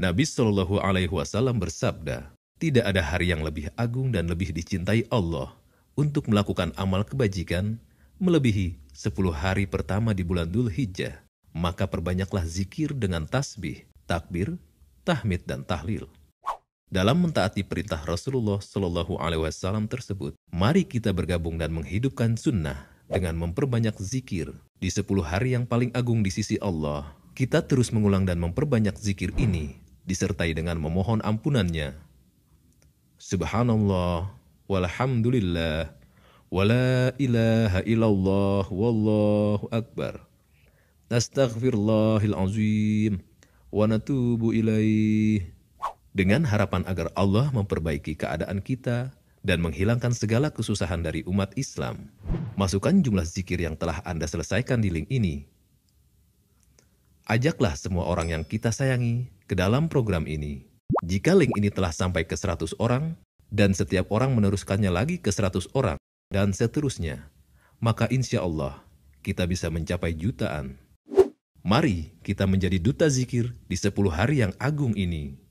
Nabi Shallallahu Alaihi Wasallam bersabda, tidak ada hari yang lebih agung dan lebih dicintai Allah untuk melakukan amal kebajikan melebihi 10 hari pertama di bulan Dhul Hijjah. Maka perbanyaklah zikir dengan tasbih, takbir, tahmid, dan tahlil. Dalam mentaati perintah Rasulullah Shallallahu Alaihi Wasallam tersebut, mari kita bergabung dan menghidupkan sunnah dengan memperbanyak zikir di 10 hari yang paling agung di sisi Allah. Kita terus mengulang dan memperbanyak zikir ini disertai dengan memohon ampunannya. Subhanallah, walhamdulillah, wala ilaha illallah, wallahu akbar. Nastaghfirullahil azim, wa natubu ilaih. Dengan harapan agar Allah memperbaiki keadaan kita dan menghilangkan segala kesusahan dari umat Islam. Masukkan jumlah zikir yang telah Anda selesaikan di link ini. Ajaklah semua orang yang kita sayangi ke dalam program ini. Jika link ini telah sampai ke 100 orang, dan setiap orang meneruskannya lagi ke 100 orang, dan seterusnya, maka insya Allah kita bisa mencapai jutaan. Mari kita menjadi duta zikir di 10 hari yang agung ini.